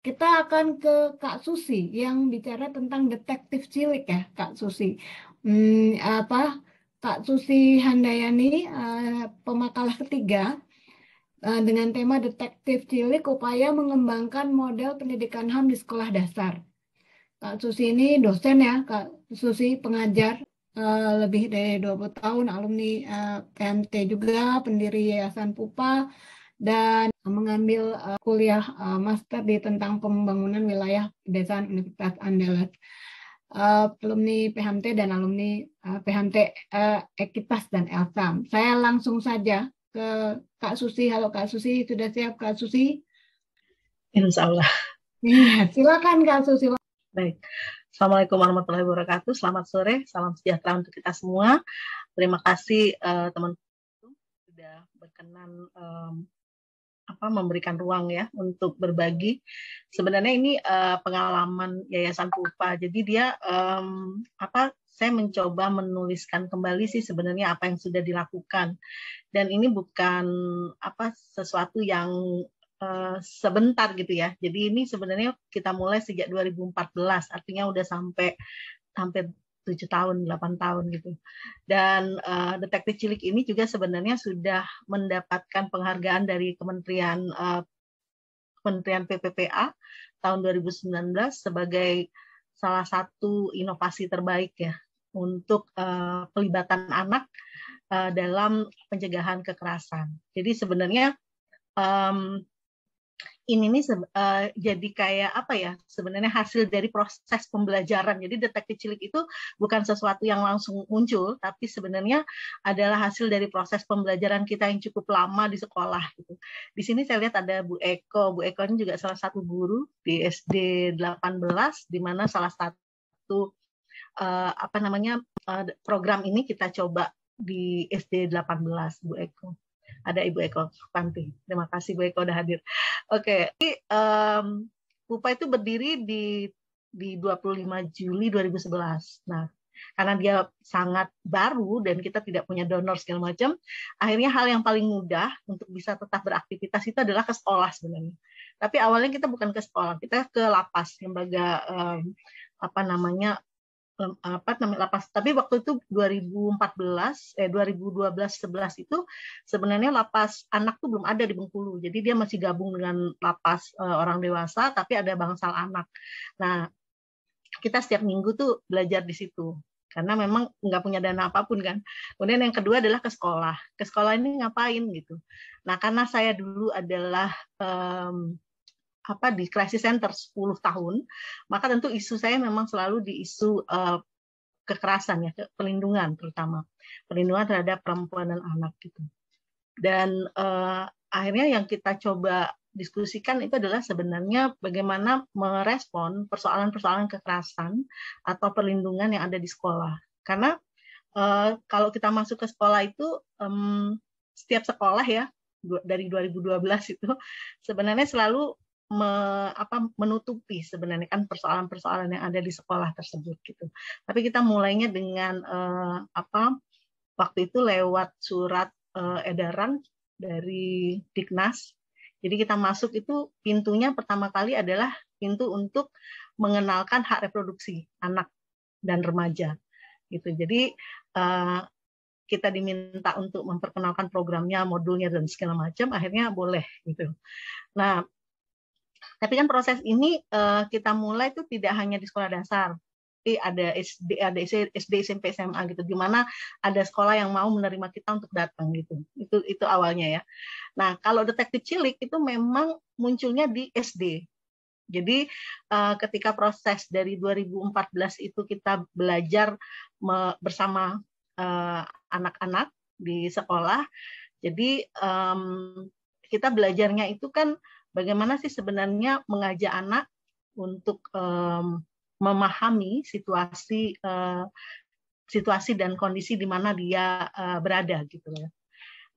Kita akan ke Kak Susi yang bicara tentang detektif cilik ya, Kak Susi. Hmm, apa Kak Susi Handayani uh, pemakalah ketiga eh, dengan tema detektif cilik upaya mengembangkan model pendidikan HAM di sekolah dasar. Kak Susi ini dosen ya, Kak Susi pengajar eh, lebih dari 20 tahun alumni uh, PMT juga pendiri Yayasan Pupa dan eh, mengambil uh, kuliah uh, master di tentang pembangunan wilayah pedesaan Universitas Andalas. Uh, alumni PHMT dan alumni uh, PHMT uh, Ekitas dan Elsam. Saya langsung saja ke Kak Susi. Halo Kak Susi, sudah siap Kak Susi? Insya Allah. Iya, silakan Kak Susi. Baik. Assalamualaikum warahmatullahi wabarakatuh. Selamat sore, salam sejahtera untuk kita semua. Terima kasih teman teman, -teman sudah berkenan um, apa memberikan ruang ya untuk berbagi. Sebenarnya ini uh, pengalaman Yayasan Pupa. Jadi dia um, apa saya mencoba menuliskan kembali sih sebenarnya apa yang sudah dilakukan. Dan ini bukan apa sesuatu yang uh, sebentar gitu ya. Jadi ini sebenarnya kita mulai sejak 2014, artinya udah sampai hampir tujuh tahun, 8 tahun gitu. Dan uh, detektif cilik ini juga sebenarnya sudah mendapatkan penghargaan dari Kementerian uh, Kementerian PPPA tahun 2019 sebagai salah satu inovasi terbaik ya untuk uh, pelibatan anak uh, dalam pencegahan kekerasan. Jadi sebenarnya um, ini nih uh, jadi kayak apa ya sebenarnya hasil dari proses pembelajaran jadi detektif cilik itu bukan sesuatu yang langsung muncul tapi sebenarnya adalah hasil dari proses pembelajaran kita yang cukup lama di sekolah gitu di sini saya lihat ada Bu Eko Bu Eko ini juga salah satu guru di SD 18 di mana salah satu uh, apa namanya uh, program ini kita coba di SD 18 Bu Eko ada Ibu Eko Panti. Terima kasih Bu Eko udah hadir. Oke, okay. um, Pupa itu berdiri di di 25 Juli 2011. Nah, karena dia sangat baru dan kita tidak punya donor segala macam, akhirnya hal yang paling mudah untuk bisa tetap beraktivitas itu adalah ke sekolah sebenarnya. Tapi awalnya kita bukan ke sekolah, kita ke lapas, lembaga um, apa namanya apa namanya lapas tapi waktu itu 2014 eh 2012 11 itu sebenarnya lapas anak tuh belum ada di Bengkulu jadi dia masih gabung dengan lapas eh, orang dewasa tapi ada bangsal anak nah kita setiap minggu tuh belajar di situ karena memang nggak punya dana apapun kan kemudian yang kedua adalah ke sekolah ke sekolah ini ngapain gitu nah karena saya dulu adalah um, apa di crisis center 10 tahun, maka tentu isu saya memang selalu di isu uh, kekerasan ya, pelindungan terutama perlindungan terhadap perempuan dan anak gitu. Dan uh, akhirnya yang kita coba diskusikan itu adalah sebenarnya bagaimana merespon persoalan-persoalan kekerasan atau perlindungan yang ada di sekolah. Karena uh, kalau kita masuk ke sekolah itu um, setiap sekolah ya dari 2012 itu sebenarnya selalu me, apa, menutupi sebenarnya kan persoalan-persoalan yang ada di sekolah tersebut gitu. Tapi kita mulainya dengan eh, apa waktu itu lewat surat eh, edaran dari Diknas. Jadi kita masuk itu pintunya pertama kali adalah pintu untuk mengenalkan hak reproduksi anak dan remaja gitu. Jadi eh, kita diminta untuk memperkenalkan programnya, modulnya dan segala macam, akhirnya boleh gitu. Nah, tapi kan proses ini uh, kita mulai itu tidak hanya di sekolah dasar, tapi ada SD, ada SD, SMP, SMA gitu. Gimana ada sekolah yang mau menerima kita untuk datang gitu. Itu itu awalnya ya. Nah, kalau detektif cilik itu memang munculnya di SD. Jadi uh, ketika proses dari 2014 itu kita belajar me, bersama eh, anak-anak uh, di sekolah, jadi um, kita belajarnya itu kan Bagaimana sih sebenarnya mengajak anak untuk um, memahami situasi uh, situasi dan kondisi di mana dia uh, berada gitu ya.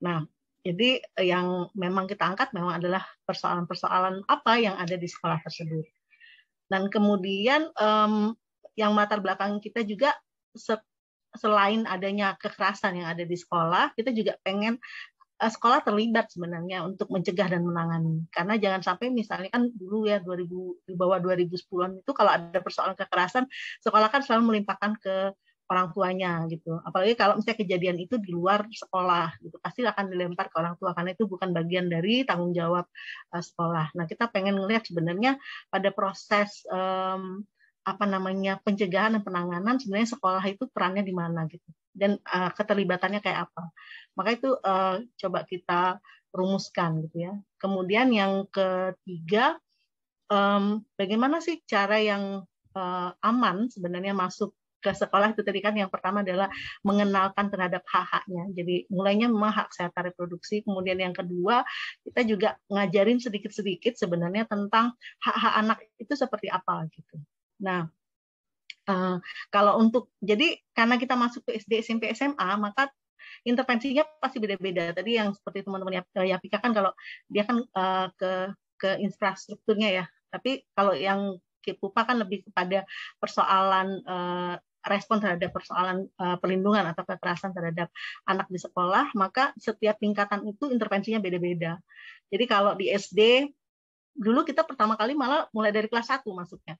Nah, jadi yang memang kita angkat memang adalah persoalan-persoalan apa yang ada di sekolah tersebut. Dan kemudian um, yang latar belakang kita juga se selain adanya kekerasan yang ada di sekolah, kita juga pengen Eh, sekolah terlibat sebenarnya untuk mencegah dan menangani. Karena jangan sampai misalnya kan dulu ya 2000 di bawah 2010-an itu kalau ada persoalan kekerasan, sekolah kan selalu melimpahkan ke orang tuanya gitu. Apalagi kalau misalnya kejadian itu di luar sekolah gitu, pasti akan dilempar ke orang tua karena itu bukan bagian dari tanggung jawab uh, sekolah. Nah, kita pengen ngelihat sebenarnya pada proses um, apa namanya pencegahan dan penanganan sebenarnya sekolah itu perannya di mana gitu dan uh, keterlibatannya kayak apa. Maka itu uh, coba kita rumuskan gitu ya. Kemudian yang ketiga, um, bagaimana sih cara yang uh, aman sebenarnya masuk ke sekolah itu tadi kan yang pertama adalah mengenalkan terhadap hak-haknya. Jadi mulainya memang hak kesehatan reproduksi. Kemudian yang kedua kita juga ngajarin sedikit-sedikit sebenarnya tentang hak-hak anak itu seperti apa gitu. Nah Eh, kalau untuk jadi karena kita masuk ke SD, SMP, SMA, maka intervensinya pasti beda-beda. Tadi yang seperti teman-teman ya Yapika kan kalau dia kan uh, ke ke infrastrukturnya ya. Tapi kalau yang Kipupa kan lebih kepada persoalan uh, respon terhadap persoalan uh, perlindungan atau kekerasan terhadap anak di sekolah, maka setiap tingkatan itu intervensinya beda-beda. Jadi kalau di SD dulu kita pertama kali malah mulai dari kelas 1 masuknya.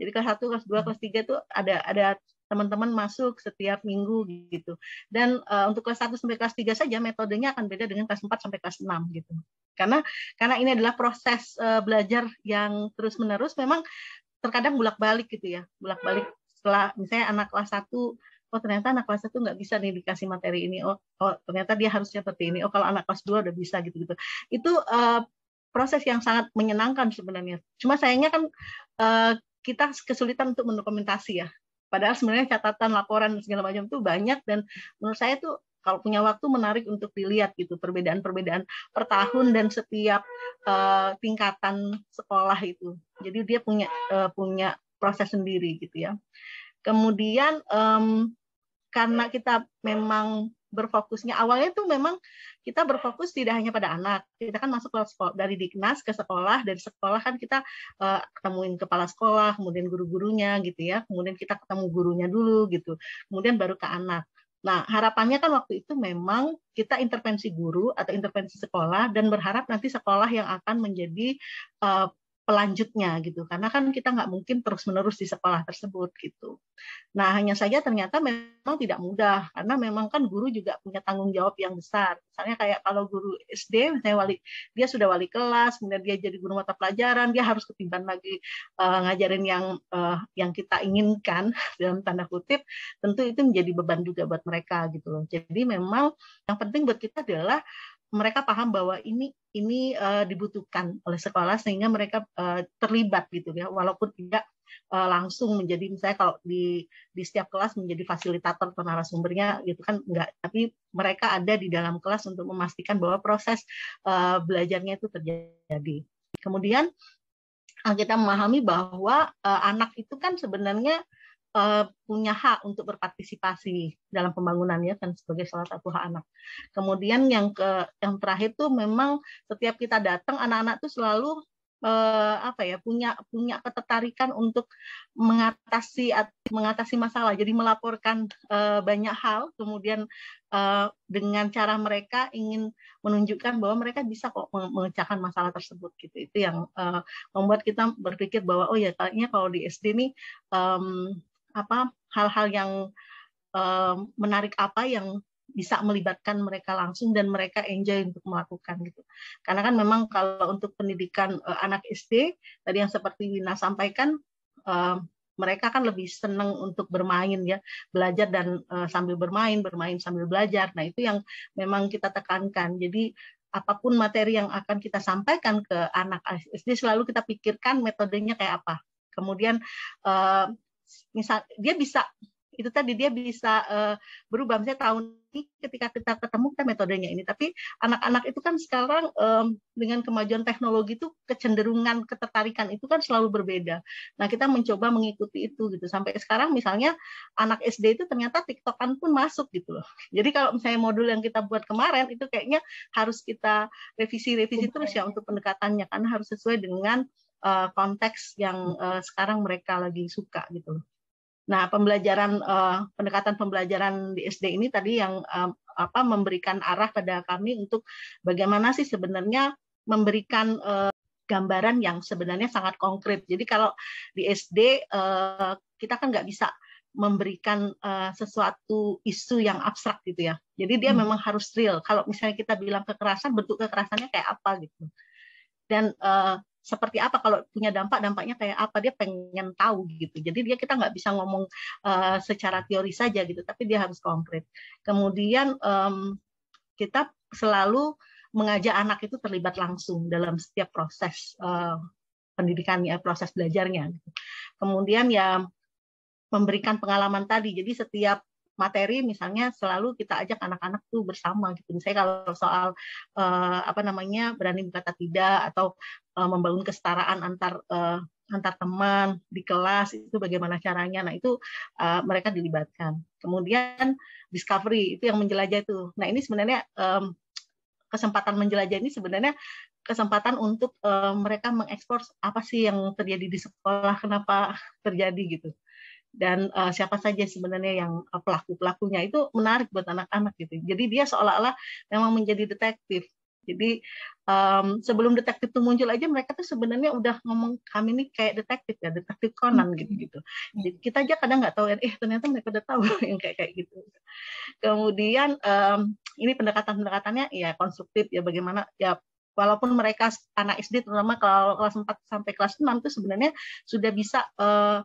Jadi kelas 1, kelas 2, hmm. kelas 3 itu ada ada teman-teman masuk setiap minggu gitu. Dan uh, untuk kelas 1 sampai kelas 3 saja metodenya akan beda dengan kelas 4 sampai kelas 6 gitu. Karena karena ini adalah proses uh, belajar yang terus-menerus memang terkadang bulak balik gitu ya. bulak balik setelah misalnya anak kelas 1 oh ternyata anak kelas satu nggak bisa nih dikasih materi ini oh, oh ternyata dia harusnya seperti ini oh kalau anak kelas 2 udah bisa gitu gitu itu uh, proses yang sangat menyenangkan sebenarnya. Cuma sayangnya kan uh, kita kesulitan untuk mendokumentasi ya. Padahal sebenarnya catatan, laporan segala macam itu banyak dan menurut saya itu kalau punya waktu menarik untuk dilihat gitu perbedaan-perbedaan per tahun dan setiap uh, tingkatan sekolah itu. Jadi dia punya uh, punya proses sendiri gitu ya. Kemudian um, karena kita memang berfokusnya awalnya tuh memang kita berfokus tidak hanya pada anak kita kan masuk ke sekolah dari diknas ke sekolah dari sekolah kan kita uh, ketemuin kepala sekolah kemudian guru-gurunya gitu ya kemudian kita ketemu gurunya dulu gitu kemudian baru ke anak Nah, harapannya kan waktu itu memang kita intervensi guru atau intervensi sekolah dan berharap nanti sekolah yang akan menjadi uh, pelanjutnya gitu karena kan kita nggak mungkin terus menerus di sekolah tersebut gitu nah hanya saja ternyata memang tidak mudah karena memang kan guru juga punya tanggung jawab yang besar misalnya kayak kalau guru SD misalnya wali dia sudah wali kelas kemudian dia jadi guru mata pelajaran dia harus ketiban lagi uh, ngajarin yang uh, yang kita inginkan dalam tanda kutip tentu itu menjadi beban juga buat mereka gitu loh jadi memang yang penting buat kita adalah mereka paham bahwa ini ini uh, dibutuhkan oleh sekolah sehingga mereka uh, terlibat gitu ya walaupun tidak uh, langsung menjadi misalnya kalau di di setiap kelas menjadi fasilitator atau narasumbernya gitu kan enggak tapi mereka ada di dalam kelas untuk memastikan bahwa proses uh, belajarnya itu terjadi kemudian kita memahami bahwa uh, anak itu kan sebenarnya uh, punya hak untuk berpartisipasi dalam pembangunannya kan sebagai salah satu hak anak. Kemudian yang ke yang terakhir tuh memang setiap kita datang anak-anak tuh selalu uh, apa ya punya punya ketertarikan untuk mengatasi mengatasi masalah. Jadi melaporkan uh, banyak hal kemudian uh, dengan cara mereka ingin menunjukkan bahwa mereka bisa kok memecahkan masalah tersebut gitu. Itu yang uh, membuat kita berpikir bahwa oh ya kayaknya kalau di SD nih um, apa hal-hal yang uh, menarik apa yang bisa melibatkan mereka langsung dan mereka enjoy untuk melakukan gitu. Karena kan memang kalau untuk pendidikan uh, anak SD tadi yang seperti Wina sampaikan uh, mereka kan lebih senang untuk bermain ya, belajar dan uh, sambil bermain, bermain sambil belajar. Nah, itu yang memang kita tekankan. Jadi apapun materi yang akan kita sampaikan ke anak SD selalu kita pikirkan metodenya kayak apa. Kemudian eh, misal dia bisa itu tadi dia bisa uh, berubah misalnya tahun ini ketika kita ketemu kita metodenya ini tapi anak-anak itu kan sekarang um, dengan kemajuan teknologi itu kecenderungan ketertarikan itu kan selalu berbeda nah kita mencoba mengikuti itu gitu sampai sekarang misalnya anak SD itu ternyata tiktokan pun masuk gitu loh jadi kalau misalnya modul yang kita buat kemarin itu kayaknya harus kita revisi-revisi terus ya untuk pendekatannya karena harus sesuai dengan uh, konteks yang uh, sekarang mereka lagi suka gitu. Nah, pembelajaran uh, pendekatan pembelajaran di SD ini tadi yang uh, apa memberikan arah pada kami untuk bagaimana sih sebenarnya memberikan uh, gambaran yang sebenarnya sangat konkret. Jadi kalau di SD uh, kita kan nggak bisa memberikan uh, sesuatu isu yang abstrak gitu ya. Jadi dia hmm. memang harus real. Kalau misalnya kita bilang kekerasan, bentuk kekerasannya kayak apa gitu. Dan uh, seperti apa kalau punya dampak dampaknya kayak apa dia pengen tahu gitu jadi dia kita nggak bisa ngomong uh, secara teori saja gitu tapi dia harus konkret kemudian um, kita selalu mengajak anak itu terlibat langsung dalam setiap proses uh, eh, pendidikannya eh, proses belajarnya gitu. kemudian ya memberikan pengalaman tadi jadi setiap materi misalnya selalu kita ajak anak-anak tuh bersama gitu. Misalnya kalau soal uh, apa namanya berani berkata tidak atau uh, membangun kesetaraan antar uh, antar teman di kelas itu bagaimana caranya. Nah, itu uh, mereka dilibatkan. Kemudian discovery itu yang menjelajah itu. Nah, ini sebenarnya um, kesempatan menjelajah ini sebenarnya kesempatan untuk uh, mereka mengekspor apa sih yang terjadi di sekolah, kenapa terjadi gitu dan uh, siapa saja sebenarnya yang eh, pelaku pelakunya itu menarik buat anak-anak gitu. Jadi dia seolah-olah memang menjadi detektif. Jadi um, sebelum detektif itu muncul aja mereka tuh sebenarnya udah ngomong kami ini kayak detektif ya, detektif Conan gitu-gitu. Jadi kita aja kadang nggak tahu, eh, eh ternyata mereka udah tahu yang kayak kayak gitu. Kemudian um, ini pendekatan pendekatannya ya konstruktif ya bagaimana ya walaupun mereka anak SD terutama kalau kelas 4 sampai kelas 6 itu sebenarnya sudah bisa uh,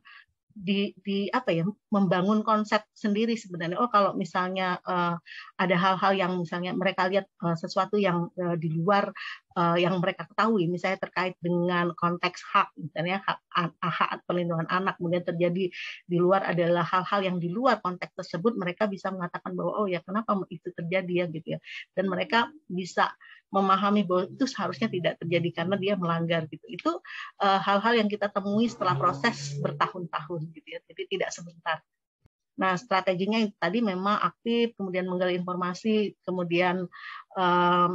di, di apa ya membangun konsep sendiri sebenarnya oh kalau misalnya uh, ada hal-hal yang misalnya mereka lihat uh, sesuatu yang uh, di luar uh, yang mereka ketahui, misalnya terkait dengan konteks hak, misalnya hak, hak perlindungan anak, kemudian terjadi di luar adalah hal-hal yang di luar konteks tersebut, mereka bisa mengatakan bahwa oh ya kenapa itu terjadi ya gitu ya, dan mereka bisa memahami bahwa itu seharusnya tidak terjadi karena dia melanggar gitu. Itu eh, hal-hal uh, yang kita temui setelah proses bertahun-tahun gitu ya, jadi tidak sebentar. Nah, strateginya tadi memang aktif, kemudian menggali informasi, kemudian um,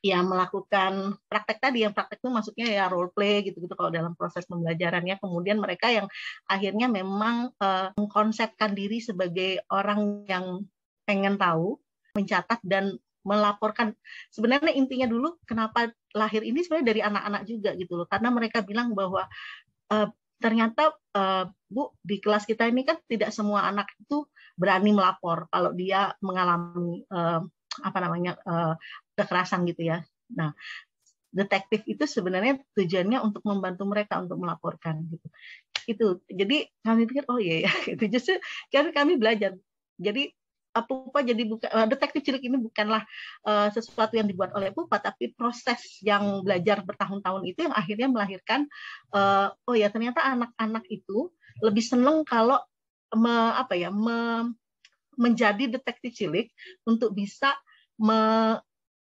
ya melakukan praktek tadi yang praktek itu maksudnya ya role play gitu-gitu kalau dalam proses pembelajarannya kemudian mereka yang akhirnya memang uh, mengkonsepkan diri sebagai orang yang pengen tahu mencatat dan melaporkan sebenarnya intinya dulu kenapa lahir ini sebenarnya dari anak-anak juga gitu loh karena mereka bilang bahwa uh, ternyata uh, Bu di kelas kita ini kan tidak semua anak itu berani melapor kalau dia mengalami uh, apa namanya uh, kekerasan gitu ya. Nah, detektif itu sebenarnya tujuannya untuk membantu mereka untuk melaporkan gitu. Itu. Jadi kami pikir oh iya ya itu justru karena kami belajar. Jadi Pupa jadi buka eh, detektif cilik ini bukanlah uh, sesuatu yang dibuat oleh Pupa tapi proses yang belajar bertahun-tahun itu yang akhirnya melahirkan uh, oh ya ternyata anak-anak itu lebih seneng kalau me, apa ya me, menjadi detektif cilik untuk bisa me,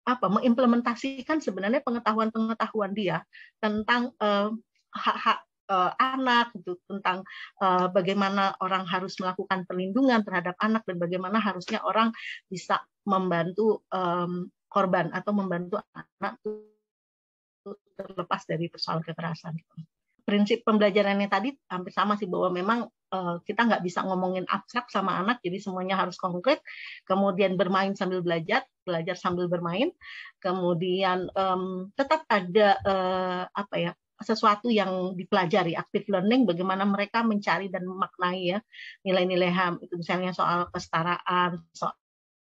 apa mengimplementasikan sebenarnya pengetahuan-pengetahuan dia tentang eh, hak-hak eh, anak gitu tentang eh, bagaimana orang harus melakukan perlindungan terhadap anak dan bagaimana harusnya orang bisa membantu korban atau membantu anak terlepas dari persoalan kekerasan. Prinsip pembelajarannya tadi hampir sama sih bahwa memang Eh, kita nggak bisa ngomongin abstrak sama anak, jadi semuanya harus konkret. Kemudian bermain sambil belajar, belajar sambil bermain. Kemudian um, tetap ada uh, apa ya sesuatu yang dipelajari, active learning, bagaimana mereka mencari dan memaknai ya nilai-nilai HAM itu misalnya soal kesetaraan, soal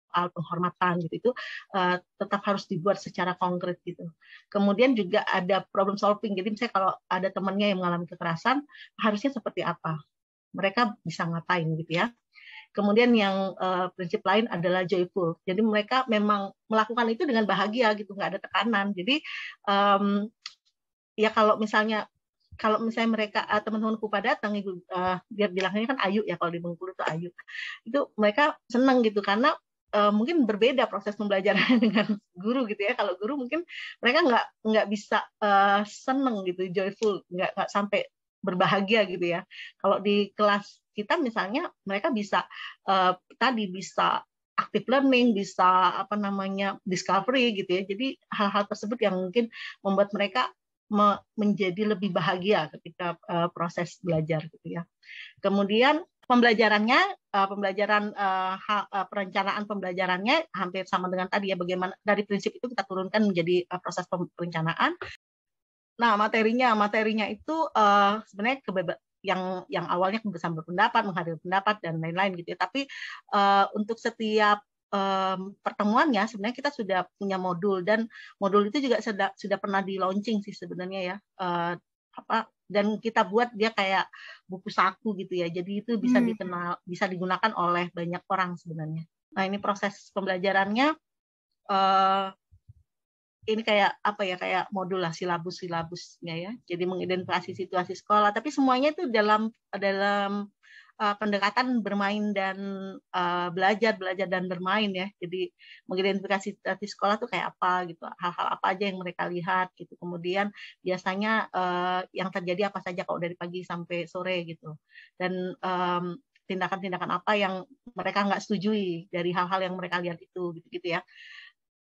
soal penghormatan gitu itu uh, tetap harus dibuat secara konkret gitu. Kemudian juga ada problem solving. Jadi misalnya kalau ada temannya yang mengalami kekerasan, harusnya seperti apa? mereka bisa ngapain gitu ya. Kemudian yang uh, prinsip lain adalah joyful. Jadi mereka memang melakukan itu dengan bahagia gitu, nggak ada tekanan. Jadi um, ya kalau misalnya kalau misalnya mereka uh, eh, teman-teman kupa datang ibu uh, eh, biar bilangnya kan ayu ya kalau di Bengkulu itu ayu itu mereka seneng gitu karena uh, mungkin berbeda proses pembelajaran dengan guru gitu ya kalau guru mungkin mereka nggak nggak bisa uh, seneng gitu joyful nggak sampai berbahagia gitu ya. Kalau di kelas kita misalnya mereka bisa uh, tadi bisa active learning, bisa apa namanya discovery gitu ya. Jadi hal-hal tersebut yang mungkin membuat mereka me menjadi lebih bahagia ketika uh, proses belajar gitu ya. Kemudian pembelajarannya uh, pembelajaran uh, uh, perencanaan pembelajarannya hampir sama dengan tadi ya bagaimana dari prinsip itu kita turunkan menjadi uh, proses perencanaan Nah, materinya, materinya itu uh, sebenarnya kebeba- yang yang awalnya kebebasan berpendapat, menghadirkan pendapat dan lain-lain gitu ya. Tapi uh, untuk setiap um, pertemuannya sebenarnya kita sudah punya modul dan modul itu juga sudah sudah pernah di launching sih sebenarnya ya. Uh, apa dan kita buat dia kayak buku saku gitu ya. Jadi itu bisa hmm. dikenal bisa digunakan oleh banyak orang sebenarnya. Nah, ini proses pembelajarannya uh, ini kayak apa ya kayak modulasi lah silabus silabusnya ya jadi mengidentifikasi situasi sekolah tapi semuanya itu dalam dalam uh, pendekatan bermain dan uh, belajar belajar dan bermain ya jadi mengidentifikasi situasi sekolah tuh kayak apa gitu hal-hal apa aja yang mereka lihat gitu kemudian biasanya uh, yang terjadi apa saja kalau dari pagi sampai sore gitu dan um, tindakan-tindakan apa yang mereka nggak setujui dari hal-hal yang mereka lihat itu gitu gitu ya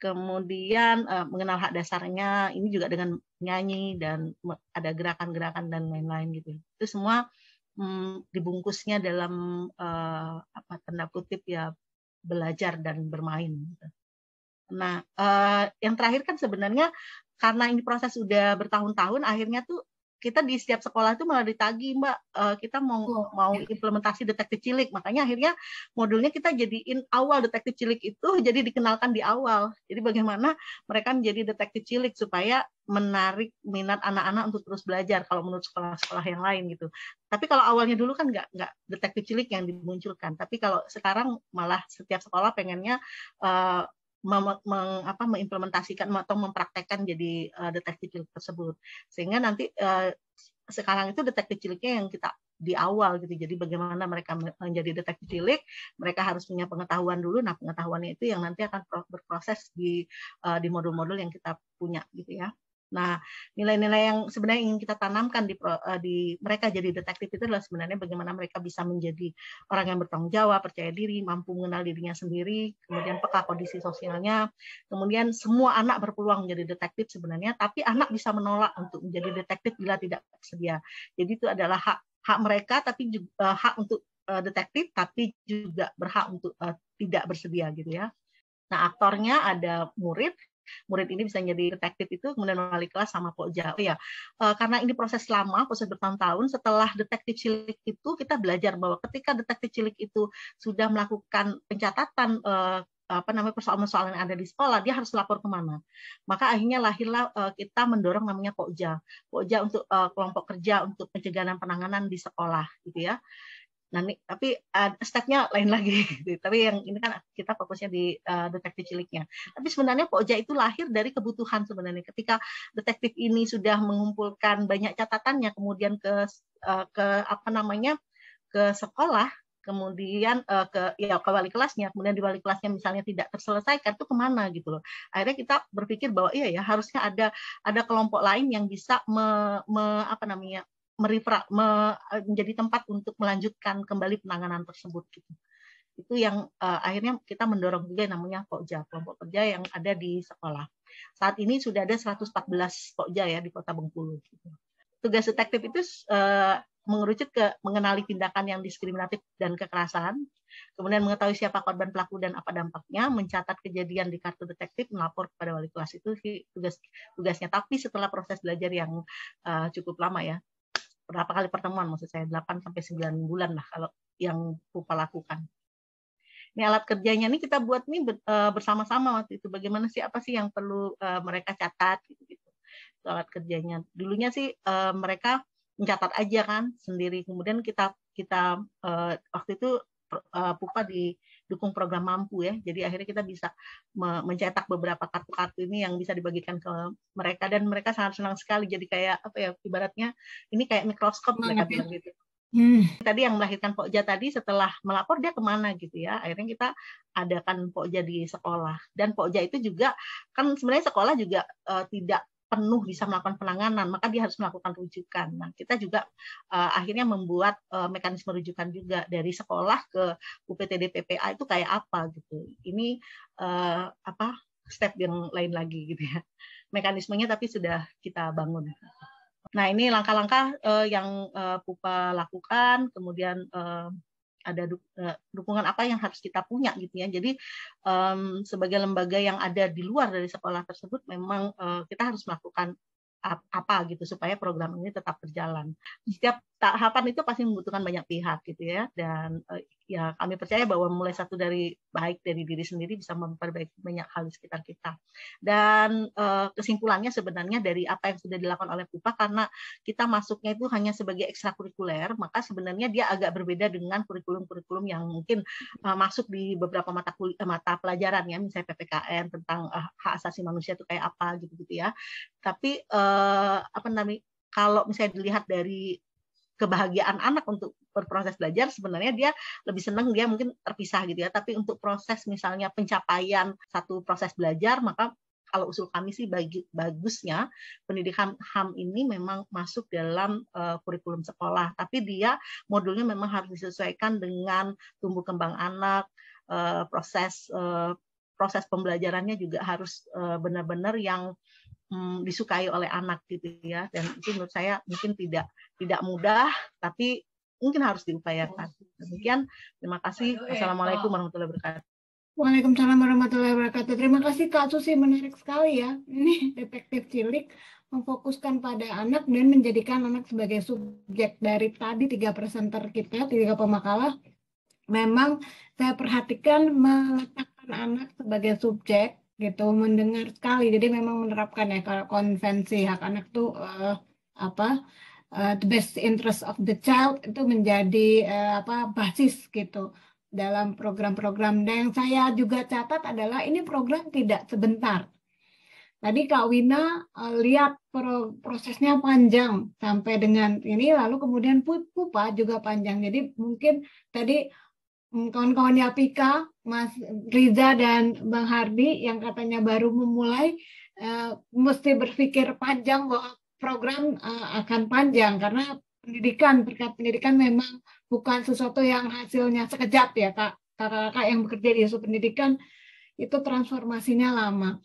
kemudian uh, mengenal hak dasarnya ini juga dengan nyanyi dan ada gerakan-gerakan dan lain-lain gitu itu semua um, dibungkusnya dalam uh, apa tanda kutip ya belajar dan bermain gitu. nah uh, yang terakhir kan sebenarnya karena ini proses sudah bertahun-tahun akhirnya tuh kita di setiap sekolah itu malah ditagi mbak uh, kita mau oh. mau iya. implementasi detektif cilik makanya akhirnya modulnya kita jadiin awal detektif cilik itu jadi dikenalkan di awal jadi bagaimana mereka menjadi detektif cilik supaya menarik minat anak-anak untuk terus belajar kalau menurut sekolah-sekolah yang lain gitu. Tapi kalau awalnya dulu kan nggak nggak detektif cilik yang dimunculkan. Tapi kalau sekarang malah setiap sekolah pengennya uh, mem, mem, apa, mengimplementasikan atau mempraktekkan jadi uh, detektif cilik tersebut sehingga nanti uh, sekarang itu detektif ciliknya yang kita di awal gitu jadi bagaimana mereka menjadi detektif cilik mereka harus punya pengetahuan dulu nah pengetahuannya itu yang nanti akan berproses di uh, di modul-modul yang kita punya gitu ya Nah, nilai-nilai yang sebenarnya ingin kita tanamkan di, eh, di mereka jadi detektif itu adalah sebenarnya bagaimana mereka bisa menjadi orang yang bertanggung jawab, percaya diri, mampu mengenal dirinya sendiri, kemudian peka kondisi sosialnya, kemudian semua anak berpeluang menjadi detektif sebenarnya, tapi anak bisa menolak untuk menjadi detektif bila tidak tersedia. Jadi itu adalah hak hak mereka, tapi juga eh, hak untuk eh, detektif, tapi juga berhak untuk tidak bersedia gitu ya. Nah, aktornya ada murid, murid ini bisa jadi detektif itu kemudian melalui kelas sama Pak ya, e, karena ini proses lama, proses bertahun-tahun. Setelah detektif cilik itu kita belajar bahwa ketika detektif cilik itu sudah melakukan pencatatan e, apa namanya persoalan-persoalan yang ada di sekolah dia harus lapor kemana maka akhirnya lahirlah uh, kita mendorong namanya pokja pokja untuk uh, kelompok kerja untuk pencegahan penanganan di sekolah gitu ya nanti tapi uh, stepnya lain lagi gitu. tapi yang ini kan kita fokusnya di uh, detektif ciliknya tapi sebenarnya poja itu lahir dari kebutuhan sebenarnya ketika detektif ini sudah mengumpulkan banyak catatannya kemudian ke uh, ke apa namanya ke sekolah kemudian uh, ke ya ke wali kelasnya kemudian di wali kelasnya misalnya tidak terselesaikan itu kemana gitu loh akhirnya kita berpikir bahwa iya ya harusnya ada ada kelompok lain yang bisa me, me apa namanya meripra, me, eh, menjadi tempat untuk melanjutkan kembali penanganan tersebut gitu. Itu yang uh, akhirnya kita mendorong juga namanya Pokja, kelompok kerja yang ada di sekolah. Saat ini sudah ada 114 Pokja ya di Kota Bengkulu gitu. Tugas detektif itu uh, mengerucut ke mengenali tindakan yang diskriminatif dan kekerasan, kemudian mengetahui siapa korban pelaku dan apa dampaknya, mencatat kejadian di kartu detektif, melapor kepada wali kelas itu tugas tugasnya. Tapi setelah proses belajar yang uh, cukup lama ya, berapa kali pertemuan maksud saya 8 sampai 9 bulan lah kalau yang Pupa lakukan. Ini alat kerjanya ini kita buat nih eh, bersama-sama waktu itu bagaimana sih apa sih yang perlu eh, mereka catat gitu gitu. Itu alat kerjanya. Dulunya sih eh, mereka mencatat aja kan sendiri. Kemudian kita kita waktu itu Pupa di dukung program mampu ya. Jadi akhirnya kita bisa mencetak beberapa kartu-kartu ini yang bisa dibagikan ke mereka dan mereka sangat senang sekali. Jadi kayak apa ya ibaratnya ini kayak mikroskop mereka ya. bilang gitu. Hmm. Tadi yang melahirkan Pokja tadi setelah melapor dia kemana gitu ya. Akhirnya kita adakan Pokja di sekolah. Dan Pokja itu juga kan sebenarnya sekolah juga uh, tidak penuh bisa melakukan penanganan, maka dia harus melakukan rujukan. Nah, kita juga uh, akhirnya membuat uh, mekanisme rujukan juga dari sekolah ke UPTD PPA itu kayak apa gitu. Ini uh, apa step yang lain lagi gitu ya. Mekanismenya tapi sudah kita bangun. Nah, ini langkah-langkah uh, yang uh, Pupa lakukan, kemudian uh, ada du, eh, dukungan apa yang harus kita punya gitu ya. Jadi um, sebagai lembaga yang ada di luar dari sekolah tersebut memang uh, kita harus melakukan apa gitu supaya program ini tetap berjalan. Setiap tahapan itu pasti membutuhkan banyak pihak gitu ya dan eh, ya kami percaya bahwa mulai satu dari baik dari diri sendiri bisa memperbaiki banyak hal di sekitar kita. Dan eh, kesimpulannya sebenarnya dari apa yang sudah dilakukan oleh Pupa karena kita masuknya itu hanya sebagai ekstrakurikuler, maka sebenarnya dia agak berbeda dengan kurikulum-kurikulum yang mungkin eh, masuk di beberapa mata kuliah, eh, mata pelajaran ya, misalnya PPKN tentang eh, hak asasi manusia itu kayak apa gitu-gitu ya. Tapi eh, apa namanya kalau misalnya dilihat dari kebahagiaan anak untuk berproses belajar sebenarnya dia lebih senang dia mungkin terpisah gitu ya tapi untuk proses misalnya pencapaian satu proses belajar maka kalau usul kami sih bagi, bagusnya pendidikan HAM ini memang masuk dalam uh, kurikulum sekolah, tapi dia modulnya memang harus disesuaikan dengan tumbuh kembang anak, uh, proses uh, proses pembelajarannya juga harus benar benar-benar yang um, disukai oleh anak gitu ya. Dan itu menurut saya mungkin tidak tidak mudah, tapi mungkin harus diupayakan. Demikian, terima kasih. Assalamualaikum warahmatullahi wabarakatuh. Waalaikumsalam warahmatullahi wabarakatuh. Terima kasih Kak Susi, menarik sekali ya. Ini detektif cilik memfokuskan pada anak dan menjadikan anak sebagai subjek dari tadi tiga presenter kita, tiga pemakalah. Memang saya perhatikan meletakkan anak sebagai subjek gitu, mendengar sekali. Jadi memang menerapkan ya konvensi hak anak tuh uh, apa uh, the best interest of the child itu menjadi uh, apa basis gitu dalam program-program. Dan yang saya juga catat adalah ini program tidak sebentar. Tadi Kak Wina uh, lihat pro prosesnya panjang sampai dengan ini, lalu kemudian Pupa juga panjang. Jadi mungkin tadi mm, kawan-kawannya Pika, Mas Riza dan Bang Hardi yang katanya baru memulai uh, mesti berpikir panjang bahwa program uh, akan panjang karena pendidikan berkat pendidikan memang bukan sesuatu yang hasilnya sekejap ya kak kakak-kakak yang bekerja di isu pendidikan itu transformasinya lama.